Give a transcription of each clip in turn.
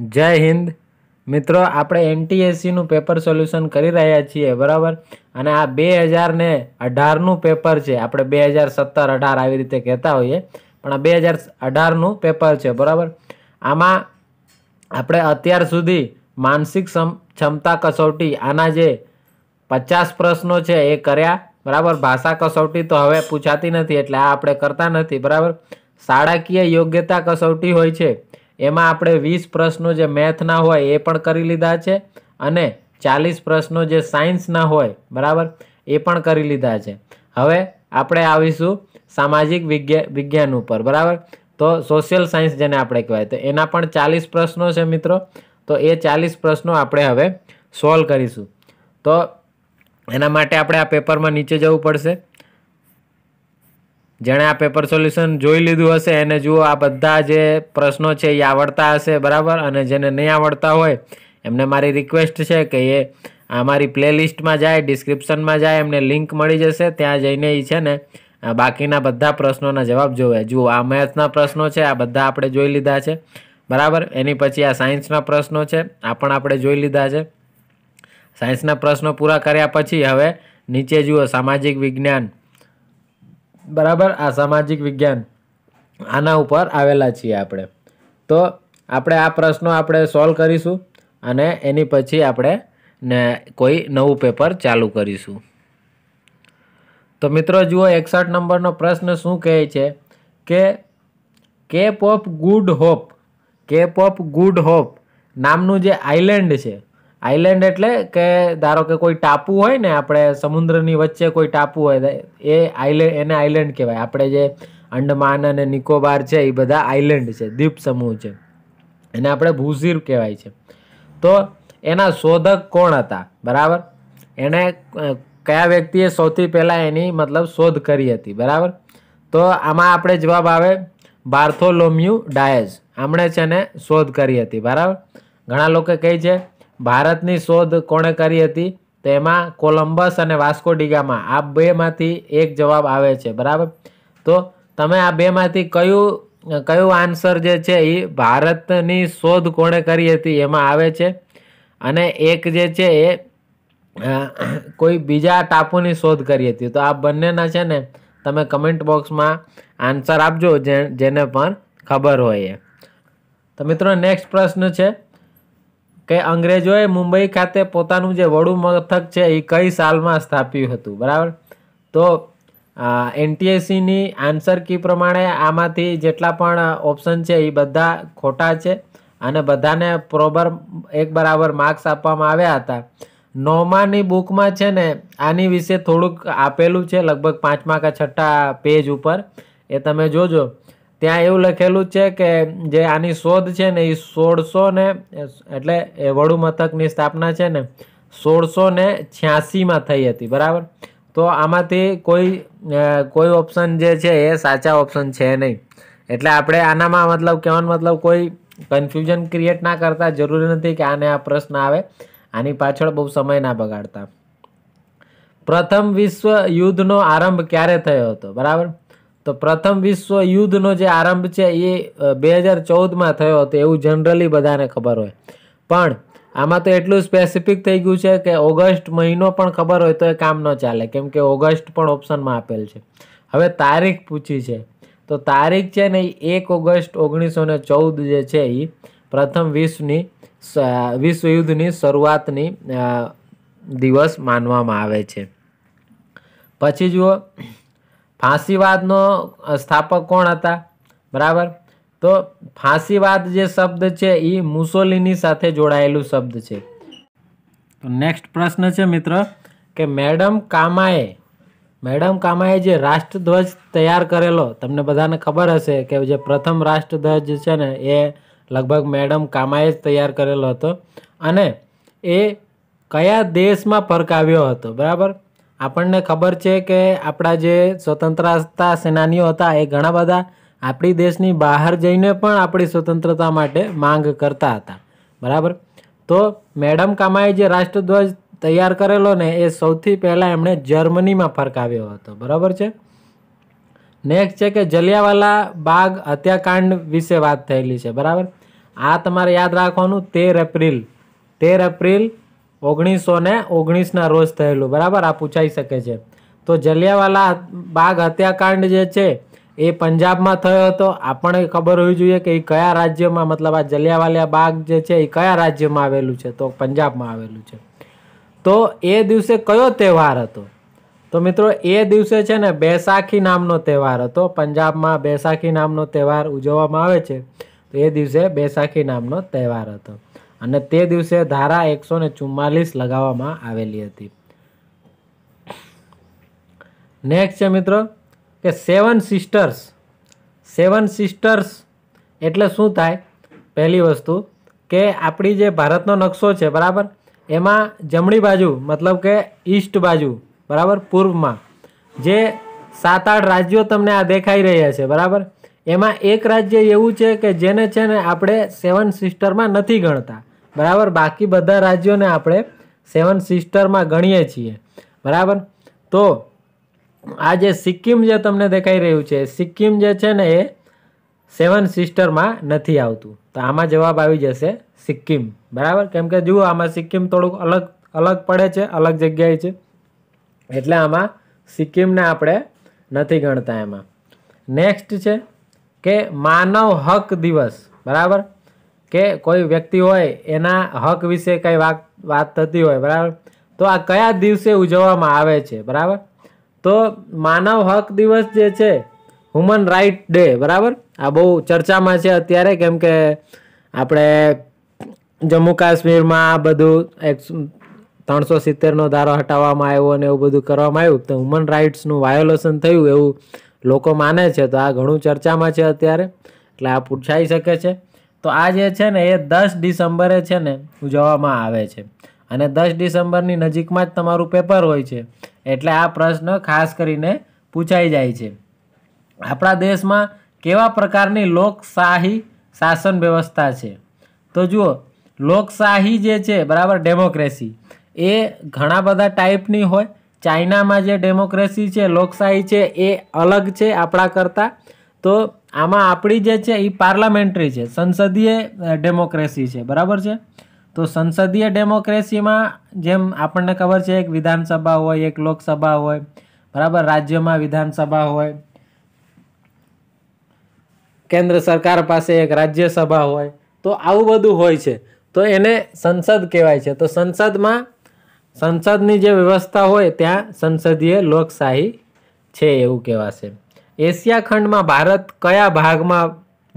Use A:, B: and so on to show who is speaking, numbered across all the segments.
A: જય હિન્દ મિત્રો આપણે એનટીએસસીનું પેપર સોલ્યુશન કરી રહ્યા છીએ બરાબર અને આ બે હજાર ને અઢારનું પેપર છે આપણે બે હજાર સત્તર અઢાર આવી રીતે કહેતા હોઈએ પણ આ બે હજાર અઢારનું પેપર છે બરાબર આમાં આપણે અત્યાર સુધી માનસિક ક્ષમતા કસોટી આના જે પચાસ પ્રશ્નો છે એ કર્યા બરાબર ભાષા કસોટી તો હવે પૂછાતી નથી એટલે આ આપણે કરતા નથી બરાબર શાળાકીય યોગ્યતા કસોટી હોય છે એમાં આપણે વીસ પ્રશ્નો જે મેથના હોય એ પણ કરી લીધા છે અને ચાલીસ પ્રશ્નો જે સાયન્સના હોય બરાબર એ પણ કરી લીધા છે હવે આપણે આવીશું સામાજિક વિજ્ઞાન ઉપર બરાબર તો સોશિયલ સાયન્સ જેને આપણે કહેવાય તો એના પણ ચાલીસ પ્રશ્નો છે મિત્રો તો એ ચાલીસ પ્રશ્નો આપણે હવે સોલ્વ કરીશું તો એના માટે આપણે આ પેપરમાં નીચે જવું પડશે જેણે આ પેપર સોલ્યુશન જોઈ લીધું હશે એને જુઓ આ બધા જે પ્રશ્નો છે એ આવડતા હશે બરાબર અને જેને નહીં આવડતા હોય એમને મારી રિક્વેસ્ટ છે કે એ આ અમારી પ્લેલિસ્ટમાં જાય ડિસ્ક્રિપ્શનમાં જાય એમને લિંક મળી જશે ત્યાં જઈને એ છે ને બાકીના બધા પ્રશ્નોના જવાબ જોવે જુઓ આ મેથ્સના પ્રશ્નો છે આ બધા આપણે જોઈ લીધા છે બરાબર એની પછી આ સાયન્સના પ્રશ્નો છે આ પણ આપણે જોઈ લીધા છે સાયન્સના પ્રશ્નો પૂરા કર્યા પછી હવે નીચે જુઓ સામાજિક વિજ્ઞાન બરાબર આ સામાજિક વિજ્ઞાન આના ઉપર આવેલા છીએ આપણે તો આપણે આ પ્રશ્નો આપણે સોલ્વ કરીશું અને એની પછી આપણે ને કોઈ નવું પેપર ચાલુ કરીશું તો મિત્રો જુઓ એકસઠ નંબરનો પ્રશ્ન શું કહે છે કે cape of good hope cape of good hope નામનું જે આઇલેન્ડ છે આઈલેન્ડ એટલે કે ધારો કે કોઈ ટાપુ હોય ને આપણે સમુદ્રની વચ્ચે કોઈ ટાપુ હોય એ આઈલેન્ડ એને આઈલેન્ડ કહેવાય આપણે જે અંડમાન અને નિકોબાર છે એ બધા આઈલેન્ડ છે દ્વીપ સમૂહ છે એને આપણે ભૂઝીર કહેવાય છે તો એના શોધક કોણ હતા બરાબર એણે કયા વ્યક્તિએ સૌથી પહેલાં એની મતલબ શોધ કરી હતી બરાબર તો આમાં આપણે જવાબ આવે બાર્થોલોમ્યુ ડાયઝ આમણે છે ને શોધ કરી હતી બરાબર ઘણા લોકો કહે છે ભારતની શોધ કોણે કરી હતી તેમાં કોલંબસ અને વાસ્કો ડિગામાં આ બેમાંથી એક જવાબ આવે છે બરાબર તો તમે આ બેમાંથી કયું કયું આન્સર જે છે એ ભારતની શોધ કોણે કરી હતી એમાં આવે છે અને એક જે છે એ કોઈ બીજા ટાપુની શોધ કરી હતી તો આ બંનેના છે ને તમે કમેન્ટ બોક્સમાં આન્સર આપજો જેને પણ ખબર હોય તો મિત્રો નેક્સ્ટ પ્રશ્ન છે કે અંગ્રેજોએ મુંબઈ ખાતે પોતાનું જે વડું મથક છે એ કઈ સાલમાં સ્થાપ્યું હતું બરાબર તો એનટીએસસીની આન્સર કી પ્રમાણે આમાંથી જેટલા પણ ઓપ્શન છે એ બધા ખોટા છે અને બધાને પ્રોબર એક બરાબર માર્ક્સ આપવામાં આવ્યા હતા નોમાની બુકમાં છે ને આની વિશે થોડુંક આપેલું છે લગભગ પાંચમા કે છઠ્ઠા પેજ ઉપર એ તમે જોજો ત્યાં એવું લખેલું છે કે જે આની શોધ છે ને એ સોળસો ને એટલે એ વડુ મથકની સ્થાપના છે ને સોળસો ને છ્યાસીમાં થઈ હતી બરાબર તો આમાંથી કોઈ કોઈ ઓપ્શન જે છે એ સાચા ઓપ્શન છે નહીં એટલે આપણે આનામાં મતલબ કહેવાનો મતલબ કોઈ કન્ફ્યુઝન ક્રિએટ ના કરતા જરૂરી નથી કે આને આ પ્રશ્ન આવે આની પાછળ બહુ સમય ના બગાડતા પ્રથમ વિશ્વ યુદ્ધનો આરંભ ક્યારે થયો હતો બરાબર તો પ્રથમ વિશ્વ યુદ્ધનો જે આરંભ છે એ બે હજાર ચૌદમાં થયો હતો એવું જનરલી બધાને ખબર હોય પણ આમાં તો એટલું સ્પેસિફિક થઈ ગયું છે કે ઓગસ્ટ મહિનો પણ ખબર હોય તો એ કામ ન ચાલે કેમ કે ઓગસ્ટ પણ ઓપ્શનમાં આપેલ છે હવે તારીખ પૂછી છે તો તારીખ છે ને એક ઓગસ્ટ ઓગણીસો ને ચૌદ જે છે એ પ્રથમ વિશ્વની વિશ્વયુદ્ધની શરૂઆતની દિવસ માનવામાં આવે છે પછી જુઓ ફાંસીવાદનો સ્થાપક કોણ હતા બરાબર તો ફાંસીવાદ જે શબ્દ છે એ મુસોલીની સાથે જોડાયેલું શબ્દ છે તો નેક્સ્ટ પ્રશ્ન છે મિત્ર કે મેડમ કામાએ મેડમ કામાએ જે રાષ્ટ્રધ્વજ તૈયાર કરેલો તમને બધાને ખબર હશે કે જે પ્રથમ રાષ્ટ્રધ્વજ છે ને એ લગભગ મેડમ કામાએ જ તૈયાર કરેલો હતો અને એ કયા દેશમાં ફરકાવ્યો હતો બરાબર આપણને ખબર છે કે આપણા જે સ્વતંત્રતા સેનાનીઓ હતા એ ઘણા બધા આપણી દેશની બહાર જઈને પણ આપણી સ્વતંત્રતા માટે માંગ કરતા હતા બરાબર તો મેડમ કામાએ જે રાષ્ટ્રધ્વજ તૈયાર કરેલો ને એ સૌથી પહેલાં એમણે જર્મનીમાં ફરકાવ્યો હતો બરાબર છે નેક્સ્ટ છે કે જલિયાવાલા બાગ હત્યાકાંડ વિશે વાત થયેલી છે બરાબર આ તમારે યાદ રાખવાનું તેર એપ્રિલ તેર એપ્રિલ ઓગણીસો ને ઓગણીસના રોજ થયેલું બરાબર આ પૂછાઈ શકે છે તો જલિયાવાલા બાગ હત્યાકાંડ જે છે એ પંજાબમાં થયો હતો આપણને ખબર હોવી જોઈએ કે એ કયા રાજ્યમાં મતલબ આ જલિયાવાલા બાગ જે છે એ કયા રાજ્યમાં આવેલું છે તો પંજાબમાં આવેલું છે તો એ દિવસે કયો તહેવાર હતો તો મિત્રો એ દિવસે છે ને બૈસાખી નામનો તહેવાર હતો પંજાબમાં બૈસાખી નામનો તહેવાર ઉજવવામાં આવે છે તો એ દિવસે બૈસાખી નામનો તહેવાર હતો અને તે દિવસે ધારા એકસો ને ચુમ્માલીસ લગાવવામાં આવેલી હતી નેક્સ્ટ છે મિત્રો કે સેવન સિસ્ટર્સ સેવન સિસ્ટર્સ એટલે શું થાય પહેલી વસ્તુ કે આપણી જે ભારતનો નકશો છે બરાબર એમાં જમણી બાજુ મતલબ કે ઈસ્ટ બાજુ બરાબર પૂર્વમાં જે સાત આઠ રાજ્યો તમને આ દેખાઈ રહ્યા છે બરાબર એમાં એક રાજ્ય એવું છે કે જેને છે ને આપણે સેવન સિસ્ટરમાં નથી ગણતા બરાબર બાકી બધા રાજ્યોને આપણે સેવન સિસ્ટરમાં ગણીએ છીએ બરાબર તો આ જે સિક્કિમ જે તમને દેખાઈ રહ્યું છે સિક્કિમ જે છે ને એ સેવન સિસ્ટરમાં નથી આવતું તો આમાં જવાબ આવી જશે સિક્કિમ બરાબર કેમ કે જુઓ આમાં સિક્કિમ થોડુંક અલગ અલગ પડે છે અલગ જગ્યાએ છે એટલે આમાં સિક્કિમને આપણે નથી ગણતા એમાં નેક્સ્ટ છે કે માનવ હક દિવસ બરાબર કે કોઈ વ્યક્તિ હોય એના હક વિશે કંઈ વાત વાત થતી હોય બરાબર તો આ કયા દિવસે ઉજવવામાં આવે છે બરાબર તો માનવ હક દિવસ જે છે હ્યુમન રાઇટ ડે બરાબર આ બહુ ચર્ચામાં છે અત્યારે કેમ કે આપણે જમ્મુ કાશ્મીરમાં બધું એક ત્રણસો સિત્તેરનો ધારો હટાવવામાં આવ્યો અને એવું બધું કરવામાં આવ્યું તો હ્યુમન રાઇટ્સનું વાયોલેશન થયું એવું લોકો માને છે તો આ ઘણું ચર્ચામાં છે અત્યારે એટલે આ પૂછાઈ શકે છે તો આ જે છે ને એ દસ ડિસેમ્બરે છે ને ઉજવવામાં આવે છે અને દસ ડિસેમ્બરની નજીકમાં જ તમારું પેપર હોય છે એટલે આ પ્રશ્ન ખાસ કરીને પૂછાઈ જાય છે આપણા દેશમાં કેવા પ્રકારની લોકશાહી શાસન વ્યવસ્થા છે તો જુઓ લોકશાહી જે છે બરાબર ડેમોક્રેસી એ ઘણા બધા ટાઈપની હોય ચાઇનામાં જે ડેમોક્રેસી છે લોકશાહી છે એ અલગ છે આપણા કરતાં તો આમાં આપણી જે છે એ પાર્લામેન્ટરી છે સંસદીય ડેમોક્રેસી છે બરાબર છે તો સંસદીય ડેમોક્રેસીમાં જેમ આપણને ખબર છે એક વિધાનસભા હોય એક લોકસભા હોય બરાબર રાજ્યમાં વિધાનસભા હોય કેન્દ્ર સરકાર પાસે એક રાજ્યસભા હોય તો આવું બધું હોય છે તો એને સંસદ કહેવાય છે તો સંસદમાં સંસદની જે વ્યવસ્થા હોય ત્યાં સંસદીય લોકશાહી છે એવું કહેવાશે એશિયા ખંડમાં ભારત કયા ભાગમાં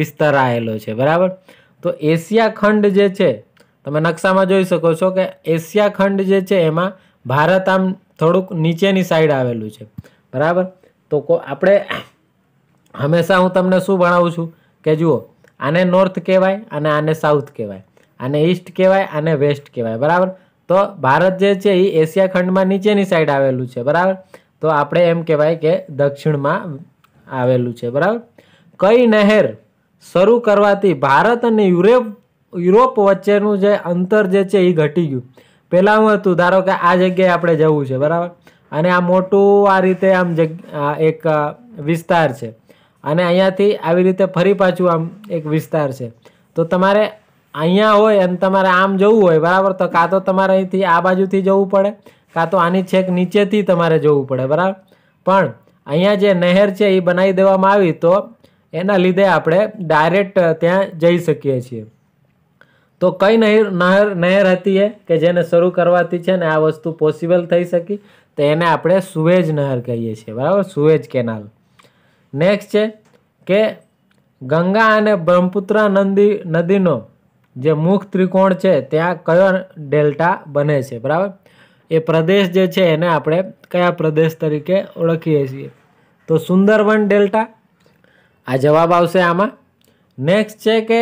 A: વિસ્તરાયેલો છે બરાબર તો એશિયા ખંડ જે છે તમે નકશામાં જોઈ શકો છો કે એશિયા ખંડ જે છે એમાં ભારત આમ થોડુંક નીચેની સાઈડ આવેલું છે બરાબર તો કો આપણે હંમેશા હું તમને શું ભણાવું છું કે જુઓ આને નોર્થ કહેવાય અને આને સાઉથ કહેવાય આને ઈસ્ટ કહેવાય આને વેસ્ટ કહેવાય બરાબર તો ભારત જે છે એ એશિયા ખંડમાં નીચેની સાઈડ આવેલું છે બરાબર તો આપણે એમ કહેવાય કે દક્ષિણમાં આવેલું છે બરાબર કઈ નહેર શરૂ કરવાથી ભારત અને યુરોપ યુરોપ વચ્ચેનું જે અંતર જે છે એ ઘટી ગયું પહેલાં હું હતું ધારો કે આ જગ્યાએ આપણે જવું છે બરાબર અને આ મોટું આ રીતે આમ જગ એક વિસ્તાર છે અને અહીંયાથી આવી રીતે ફરી પાછું આમ એક વિસ્તાર છે તો તમારે અહીંયા હોય અને તમારે આમ જવું હોય બરાબર તો કાં તો તમારે અહીંથી આ બાજુથી જવું પડે કાં તો આની છેક નીચેથી તમારે જવું પડે બરાબર પણ અહીંયા જે નહેર છે એ બનાવી દેવામાં આવી તો એના લીધે આપણે ડાયરેક્ટ ત્યાં જઈ શકીએ છીએ તો કઈ નહેર નહેર નહેર હતી એ કે જેને શરૂ કરવાથી છે ને આ વસ્તુ પોસિબલ થઈ શકી તો એને આપણે સુએજ નહેર કહીએ છીએ બરાબર સુએજ કેનાલ નેક્સ્ટ છે કે ગંગા અને બ્રહ્મપુત્રા નદી નદીનો જે મુખ ત્રિકોણ છે ત્યાં કયો ડેલ્ટા બને છે બરાબર એ પ્રદેશ જે છે એને આપણે કયા પ્રદેશ તરીકે ઓળખીએ છીએ તો સુંદરવન ડેલ્ટા આ જવાબ આવશે આમાં નેક્સ્ટ છે કે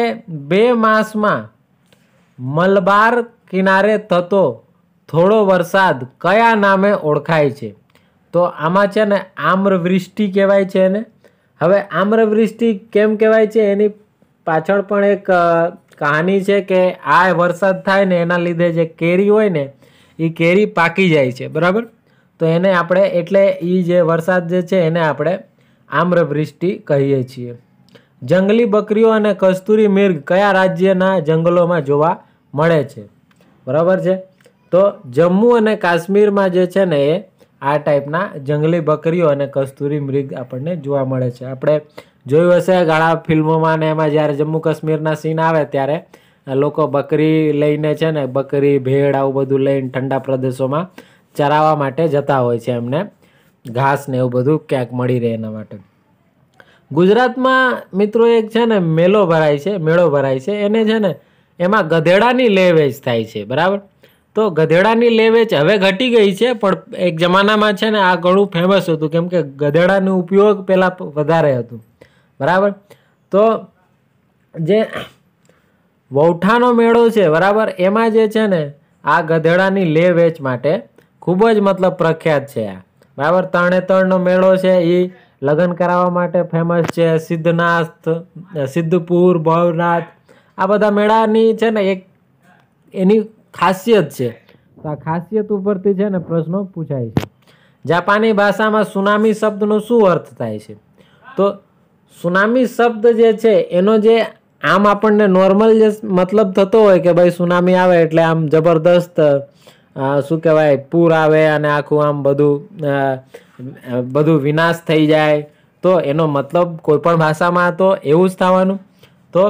A: બે માસમાં મલબાર કિનારે થતો થોડો વરસાદ કયા નામે ઓળખાય છે તો આમાં છે ને આમ્રવૃષ્ટિ કહેવાય છે એને હવે આમ્રવૃષ્ટિ કેમ કહેવાય છે એની પાછળ પણ એક કહાની છે કે આ વરસાદ થાય ને એના લીધે જે કેરી હોય ને એ કેરી પાકી જાય છે બરાબર તો એને આપણે એટલે એ જે વરસાદ જે છે એને આપણે આમ્રવૃષ્ટિ કહીએ છીએ જંગલી બકરીઓ અને કસ્તુરી મિર્ગ કયા રાજ્યના જંગલોમાં જોવા મળે છે બરાબર છે તો જમ્મુ અને કાશ્મીરમાં જે છે ને એ આ ટાઈપના જંગલી બકરીઓ અને કસ્તુરી મૃગ આપણને જોવા મળે છે આપણે જોયું હશે ઘણા ફિલ્મોમાં ને એમાં જ્યારે જમ્મુ કાશ્મીરના સીન આવે ત્યારે લોકો બકરી લઈને છે ને બકરી ભેડ આવું બધું લઈને ઠંડા પ્રદેશોમાં ચરાવવા માટે જતા હોય છે એમને ઘાસ ને એવું બધું ક્યાંક મળી રહે એના માટે ગુજરાતમાં મિત્રો એક છે ને મેલો ભરાય છે મેળો ભરાય છે એને છે ને એમાં ગધેડાની લે થાય છે બરાબર તો ગધેડાની લે હવે ઘટી ગઈ છે પણ એક જમાનામાં છે ને આ ઘણું ફેમસ હતું કેમ કે ગધેડાનો ઉપયોગ પહેલાં વધારે હતું બરાબર તો જે વૌઠાનો મેળો છે બરાબર એમાં જે છે ને આ ગધેડાની લે વેચ માટે ખૂબ જ મતલબ પ્રખ્યાત છે આ બરાબર તરણેતરનો મેળો છે એ લગ્ન કરાવવા માટે ફેમસ છે સિદ્ધનાથ સિદ્ધપુર ભવનાથ આ બધા મેળાની છે ને એક એની ખાસિયત છે તો આ ખાસિયત ઉપરથી છે ને પ્રશ્નો પૂછાય છે જાપાની ભાષામાં સુનામી શબ્દનો શું અર્થ થાય છે તો સુનામી શબ્દ જે છે એનો જે આમ આપણને નોર્મલ જે મતલબ થતો હોય કે ભાઈ સુનામી આવે એટલે આમ જબરદસ્ત શું કહેવાય પૂર આવે અને આખું આમ બધું બધું વિનાશ થઈ જાય તો એનો મતલબ કોઈપણ ભાષામાં તો એવું જ થવાનું તો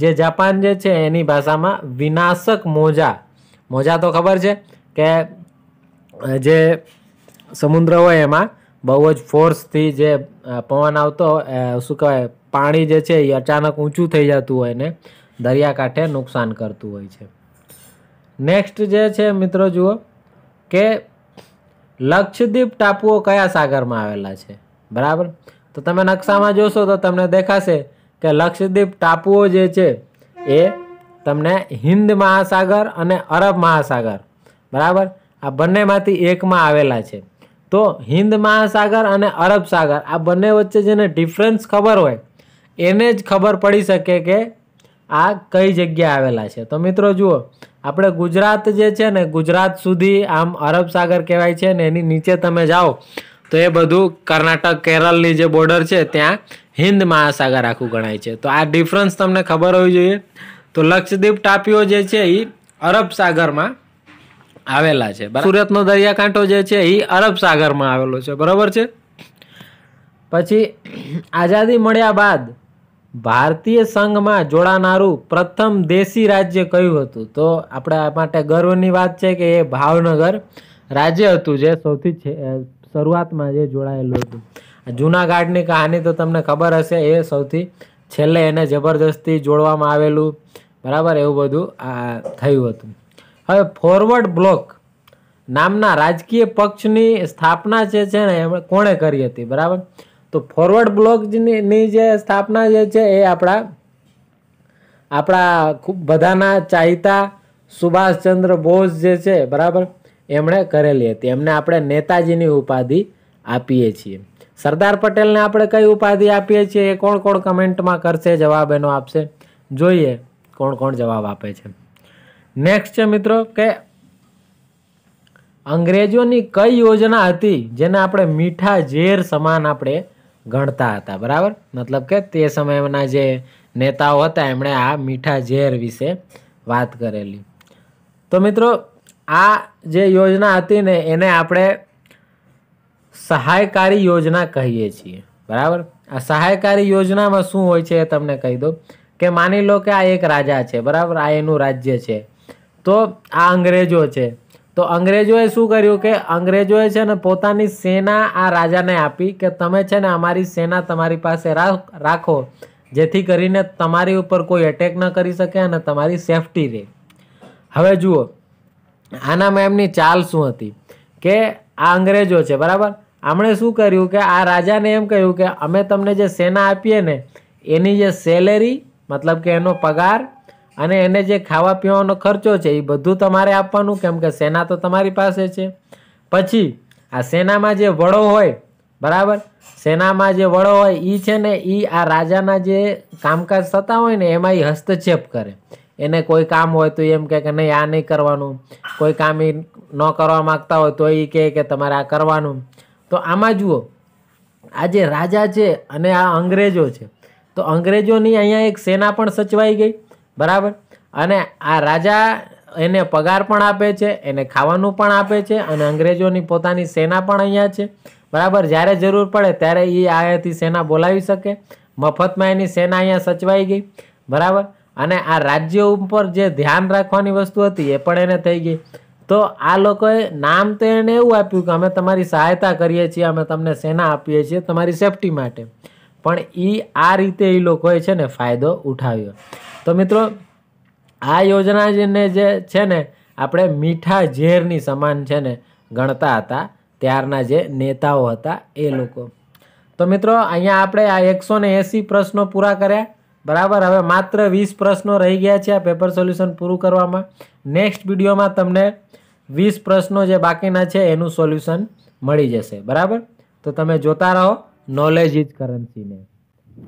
A: જે જાપાન જે છે એની ભાષામાં વિનાશક મોજા મોજા તો ખબર છે કે જે સમુદ્ર હોય એમાં બહુ જ ફોર્સથી જે પવન આવતો શું કહેવાય પાણી જે છે એ અચાનક ઊંચું થઈ જતું હોય ને દરિયાકાંઠે નુકસાન કરતું હોય છે નેક્સ્ટ જે છે મિત્રો જુઓ કે લક્ષદ્વીપ ટાપુઓ કયા સાગરમાં આવેલા છે બરાબર તો તમે નકશામાં જોશો તો તમને દેખાશે કે લક્ષદ્વીપ ટાપુઓ જે છે એ તમને હિન્દ મહાસાગર અને અરબ મહાસાગર બરાબર આ બંનેમાંથી એકમાં આવેલા છે તો હિન્દ મહાસાગર અને અરબ સાગર આ બંને વચ્ચે જેને ડિફરન્સ ખબર હોય એને જ ખબર પડી શકે કે આ કઈ જગ્યા આવેલા છે તો મિત્રો જુઓ આપણે ગુજરાત જે છે ને ગુજરાત સુધી આમ અરબ સાગર કહેવાય છે ને એની નીચે તમે જાઓ તો એ બધું કર્ણાટક કેરળની જે બોર્ડર છે ત્યાં હિન્દ મહાસાગર આખું ગણાય છે તો આ ડિફરન્સ તમને ખબર હોવી જોઈએ તો લક્ષદ્વીપ ટાપીઓ જે છે એ અરબ સાગરમાં આવેલા છે સુરતનો દરિયાકાંઠો જે છે એ અરબ સાગરમાં આવેલો છે બરાબર છે પછી આઝાદી મળ્યા બાદ ભારતીય સંઘમાં જોડાનારું પ્રથમ દેશી રાજ્ય કયું હતું તો આપણા માટે ગર્વની વાત છે કે એ ભાવનગર રાજ્ય હતું જે સૌથી શરૂઆતમાં જે જોડાયેલું હતું જૂનાગઢની કહાની તો તમને ખબર હશે એ સૌથી છેલ્લે એને જબરજસ્તી જોડવામાં આવેલું બરાબર એવું બધું થયું હતું હવે ફોરવર્ડ બ્લોક નામના રાજકીય પક્ષની સ્થાપના જે છે ને કોણે કરી હતી બરાબર તો ફોરવર્ડ બ્લોકની જે સ્થાપના જે છે એ આપણા આપણા ખૂબ બધાના ચાહિતા સુભાષચંદ્ર બોઝ જે છે બરાબર એમણે કરેલી હતી એમને આપણે નેતાજીની ઉપાધિ આપીએ છીએ સરદાર પટેલને આપણે કઈ ઉપાધિ આપીએ છીએ એ કોણ કોણ કમેન્ટમાં કરશે જવાબ એનો આપશે જોઈએ કોણ કોણ જવાબ આપે છે નેક્સ્ટ છે મિત્રો કે અંગ્રેજોની કઈ યોજના હતી જેને આપણે મીઠા ઝેર સમાન આપણે ગણતા હતા બરાબર મતલબ કે તે સમયના જે નેતાઓ હતા એમણે આ મીઠા ઝેર વિશે વાત કરેલી તો મિત્રો આ જે યોજના હતી ને એને આપણે સહાયકારી યોજના કહીએ છીએ બરાબર આ સહાયકારી યોજનામાં શું હોય છે એ તમને કહી દો કે માની લો કે આ એક રાજા છે બરાબર આ એનું રાજ્ય છે તો આ અંગ્રેજો છે તો અંગ્રેજોએ શું કર્યું કે અંગ્રેજોએ છે ને પોતાની સેના આ રાજાને આપી કે તમે છે ને અમારી સેના તમારી પાસે રાખો જેથી કરીને તમારી ઉપર કોઈ એટેક ન કરી શકે અને તમારી સેફટી રહે હવે જુઓ આનામાં એમની ચાલ શું હતી કે આ અંગ્રેજો છે બરાબર આમણે શું કર્યું કે આ રાજાને એમ કહ્યું કે અમે તમને જે સેના આપીએ ને એની જે સેલેરી મતલબ કે એનો પગાર અને એને જે ખાવા પીવાનો ખર્ચો છે એ બધું તમારે આપવાનું કેમ કે સેના તો તમારી પાસે છે પછી આ સેનામાં જે વડો હોય બરાબર સેનામાં જે વડો હોય એ છે ને એ આ રાજાના જે કામકાજ થતા હોય ને એમાં એ હસ્તક્ષેપ કરે એને કોઈ કામ હોય તો એમ કહે કે નહીં આ નહીં કરવાનું કોઈ કામ એ ન કરવા માગતા હોય તો એ કહે કે તમારે આ કરવાનું તો આમાં જુઓ આ જે રાજા છે અને આ અંગ્રેજો છે તો અંગ્રેજોની અહીંયા એક સેના પણ સચવાઈ ગઈ બરાબર અને આ રાજા એને પગાર પણ આપે છે એને ખાવાનું પણ આપે છે અને અંગ્રેજોની પોતાની સેના પણ અહીંયા છે બરાબર જ્યારે જરૂર પડે ત્યારે એ આયાથી સેના બોલાવી શકે મફતમાં એની સેના અહીંયા સચવાઈ ગઈ બરાબર અને આ રાજ્ય ઉપર જે ધ્યાન રાખવાની વસ્તુ હતી એ પણ એને થઈ ગઈ તો આ લોકોએ નામ તો એને એવું આપ્યું કે અમે તમારી સહાયતા કરીએ છીએ અમે તમને સેના આપીએ છીએ તમારી સેફટી માટે પણ એ આ રીતે એ લોકોએ છે ને ફાયદો ઉઠાવ્યો તો મિત્રો આ યોજનાને જે છે ને આપણે મીઠા ઝેરની સમાન છે ને ગણતા હતા ત્યારના જે નેતાઓ હતા એ લોકો તો મિત્રો અહીંયા આપણે આ એકસો એંસી પ્રશ્નો પૂરા કર્યા બરાબર હવે માત્ર વીસ પ્રશ્નો રહી ગયા છે આ પેપર સોલ્યુશન પૂરું કરવામાં નેક્સ્ટ વિડીયોમાં તમને વીસ પ્રશ્નો જે બાકીના છે એનું સોલ્યુશન મળી જશે બરાબર તો તમે જોતા રહો નોલેજ ઇઝ કરન્સીને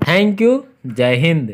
A: થેન્ક યુ જય હિન્દ